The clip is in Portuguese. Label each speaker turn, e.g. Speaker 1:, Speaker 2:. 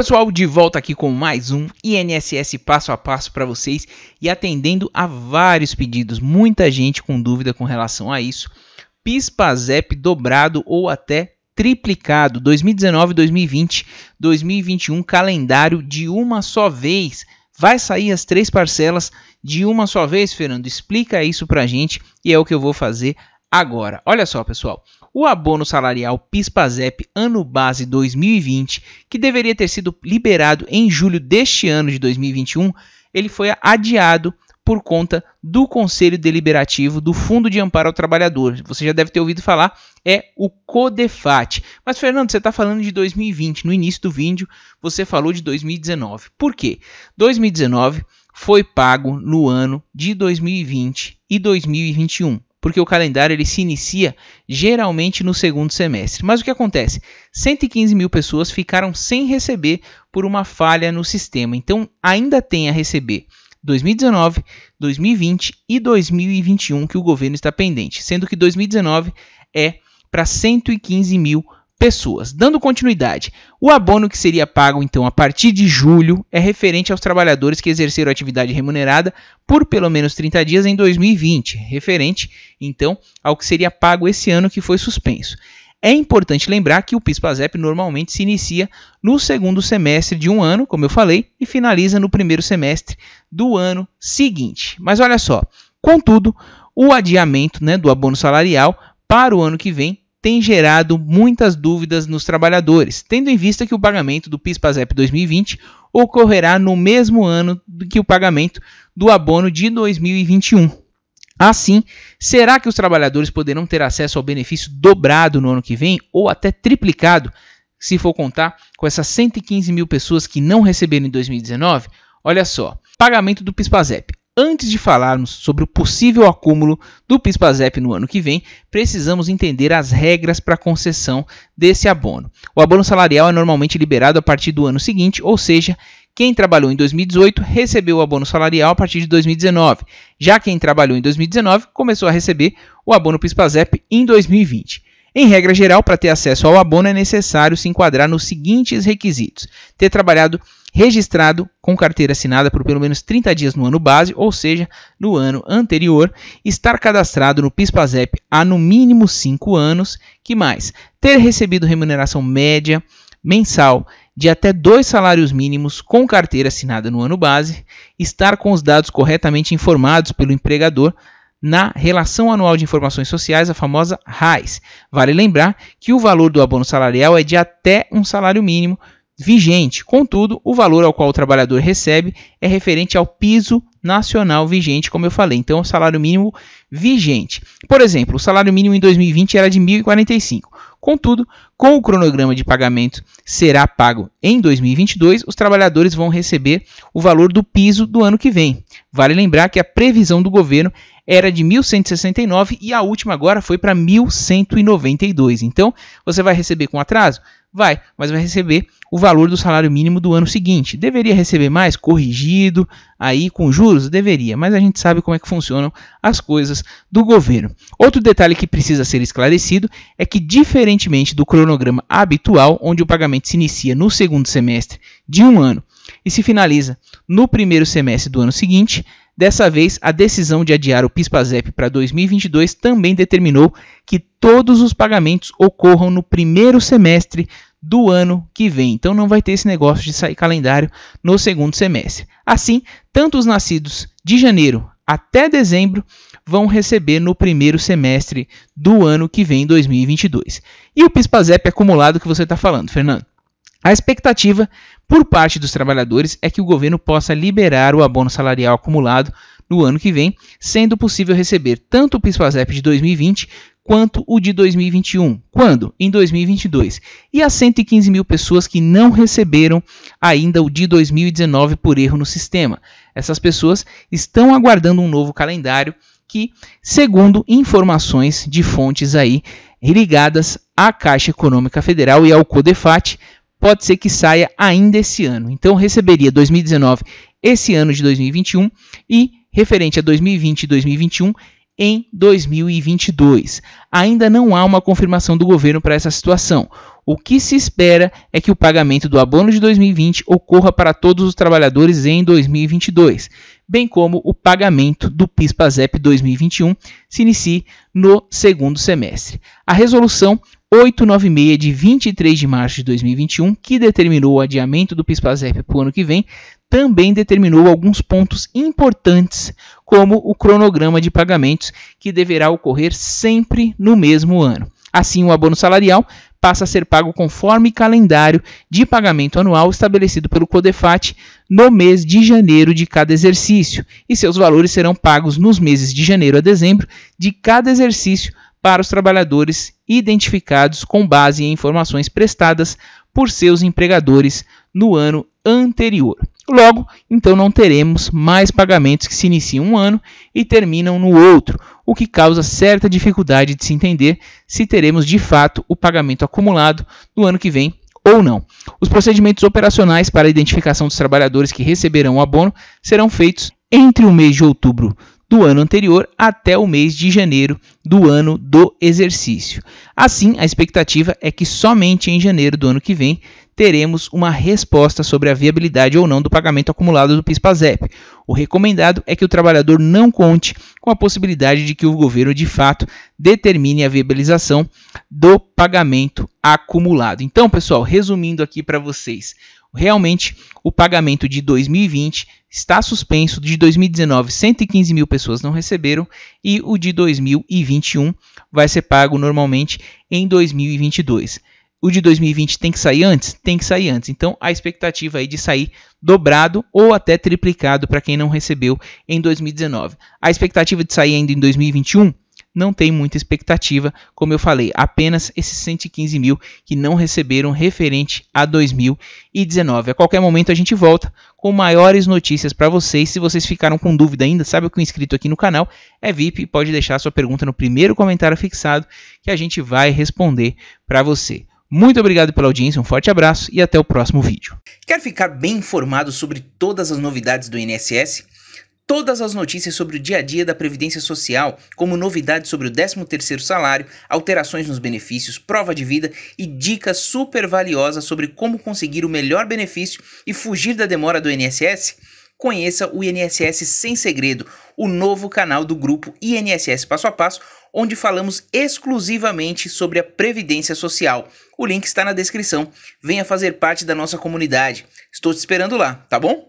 Speaker 1: pessoal, de volta aqui com mais um INSS passo a passo para vocês e atendendo a vários pedidos, muita gente com dúvida com relação a isso. PIS/PASEP dobrado ou até triplicado 2019, 2020, 2021, calendário de uma só vez. Vai sair as três parcelas de uma só vez, Fernando? Explica isso a gente e é o que eu vou fazer agora. Olha só, pessoal o abono salarial PIS/PASEP ano base 2020, que deveria ter sido liberado em julho deste ano de 2021, ele foi adiado por conta do Conselho Deliberativo do Fundo de Amparo ao Trabalhador. Você já deve ter ouvido falar, é o CODEFAT. Mas, Fernando, você está falando de 2020. No início do vídeo, você falou de 2019. Por quê? 2019 foi pago no ano de 2020 e 2021 porque o calendário ele se inicia geralmente no segundo semestre. Mas o que acontece? 115 mil pessoas ficaram sem receber por uma falha no sistema. Então ainda tem a receber 2019, 2020 e 2021 que o governo está pendente, sendo que 2019 é para 115 mil pessoas pessoas. Dando continuidade, o abono que seria pago então a partir de julho é referente aos trabalhadores que exerceram atividade remunerada por pelo menos 30 dias em 2020, referente então ao que seria pago esse ano que foi suspenso. É importante lembrar que o PIS/PASEP normalmente se inicia no segundo semestre de um ano, como eu falei, e finaliza no primeiro semestre do ano seguinte. Mas olha só, contudo, o adiamento né, do abono salarial para o ano que vem tem gerado muitas dúvidas nos trabalhadores, tendo em vista que o pagamento do PIS/PASEP 2020 ocorrerá no mesmo ano que o pagamento do abono de 2021. Assim, será que os trabalhadores poderão ter acesso ao benefício dobrado no ano que vem ou até triplicado, se for contar com essas 115 mil pessoas que não receberam em 2019? Olha só, pagamento do PIS/PASEP. Antes de falarmos sobre o possível acúmulo do PIS/PASEP no ano que vem, precisamos entender as regras para concessão desse abono. O abono salarial é normalmente liberado a partir do ano seguinte, ou seja, quem trabalhou em 2018 recebeu o abono salarial a partir de 2019. Já quem trabalhou em 2019 começou a receber o abono PIS/PASEP em 2020. Em regra geral, para ter acesso ao abono é necessário se enquadrar nos seguintes requisitos: ter trabalhado registrado com carteira assinada por pelo menos 30 dias no ano base, ou seja, no ano anterior, estar cadastrado no PIS/PASEP há no mínimo 5 anos, que mais ter recebido remuneração média mensal de até dois salários mínimos com carteira assinada no ano base, estar com os dados corretamente informados pelo empregador na Relação Anual de Informações Sociais, a famosa RAIS. Vale lembrar que o valor do abono salarial é de até um salário mínimo, vigente. Contudo, o valor ao qual o trabalhador recebe é referente ao piso nacional vigente, como eu falei. Então, o é salário mínimo vigente. Por exemplo, o salário mínimo em 2020 era de 1.045. Contudo, com o cronograma de pagamento será pago em 2022, os trabalhadores vão receber o valor do piso do ano que vem. Vale lembrar que a previsão do governo era de 1.169 e a última agora foi para 1.192. Então, você vai receber com atraso? Vai, mas vai receber o valor do salário mínimo do ano seguinte. Deveria receber mais, corrigido, aí com juros? Deveria, mas a gente sabe como é que funcionam as coisas do governo. Outro detalhe que precisa ser esclarecido é que, diferentemente do cronograma habitual, onde o pagamento se inicia no segundo semestre de um ano e se finaliza no primeiro semestre do ano seguinte, Dessa vez, a decisão de adiar o PIS/PASEP para 2022 também determinou que todos os pagamentos ocorram no primeiro semestre do ano que vem. Então não vai ter esse negócio de sair calendário no segundo semestre. Assim, tanto os nascidos de janeiro até dezembro vão receber no primeiro semestre do ano que vem, 2022. E o PIS/PASEP acumulado que você está falando, Fernando? A expectativa por parte dos trabalhadores é que o governo possa liberar o abono salarial acumulado no ano que vem, sendo possível receber tanto o PIS/PASEP de 2020 quanto o de 2021. Quando? Em 2022. E as 115 mil pessoas que não receberam ainda o de 2019 por erro no sistema. Essas pessoas estão aguardando um novo calendário que, segundo informações de fontes aí ligadas à Caixa Econômica Federal e ao Codefat, pode ser que saia ainda esse ano. Então receberia 2019 esse ano de 2021 e referente a 2020 e 2021 em 2022. Ainda não há uma confirmação do governo para essa situação. O que se espera é que o pagamento do abono de 2020 ocorra para todos os trabalhadores em 2022 bem como o pagamento do PIS/PASEP 2021 se inicie no segundo semestre. A resolução 896 de 23 de março de 2021, que determinou o adiamento do PIS/PASEP para o ano que vem, também determinou alguns pontos importantes, como o cronograma de pagamentos que deverá ocorrer sempre no mesmo ano. Assim, o abono salarial passa a ser pago conforme calendário de pagamento anual estabelecido pelo Codefat no mês de janeiro de cada exercício, e seus valores serão pagos nos meses de janeiro a dezembro de cada exercício para os trabalhadores identificados com base em informações prestadas por seus empregadores no ano anterior. Logo, então não teremos mais pagamentos que se iniciam um ano e terminam no outro, o que causa certa dificuldade de se entender se teremos de fato o pagamento acumulado no ano que vem ou não. Os procedimentos operacionais para a identificação dos trabalhadores que receberão o abono serão feitos entre o mês de outubro do ano anterior até o mês de janeiro do ano do exercício. Assim, a expectativa é que somente em janeiro do ano que vem teremos uma resposta sobre a viabilidade ou não do pagamento acumulado do PIS/PASEP. O recomendado é que o trabalhador não conte com a possibilidade de que o governo de fato determine a viabilização do pagamento acumulado. Então, pessoal, resumindo aqui para vocês, realmente o pagamento de 2020 está suspenso. De 2019, 115 mil pessoas não receberam e o de 2021 vai ser pago normalmente em 2022 o de 2020 tem que sair antes? Tem que sair antes. Então a expectativa aí de sair dobrado ou até triplicado para quem não recebeu em 2019. A expectativa de sair ainda em 2021 não tem muita expectativa, como eu falei, apenas esses 115 mil que não receberam referente a 2019. A qualquer momento a gente volta com maiores notícias para vocês. Se vocês ficaram com dúvida ainda, sabe o que o inscrito aqui no canal é VIP, pode deixar sua pergunta no primeiro comentário fixado que a gente vai responder para você. Muito obrigado pela audiência, um forte abraço e até o próximo vídeo. Quer ficar bem informado sobre todas as novidades do INSS? Todas as notícias sobre o dia a dia da Previdência Social, como novidades sobre o 13º salário, alterações nos benefícios, prova de vida e dicas super valiosas sobre como conseguir o melhor benefício e fugir da demora do INSS? conheça o INSS Sem Segredo, o novo canal do grupo INSS Passo a Passo, onde falamos exclusivamente sobre a previdência social. O link está na descrição. Venha fazer parte da nossa comunidade. Estou te esperando lá, tá bom?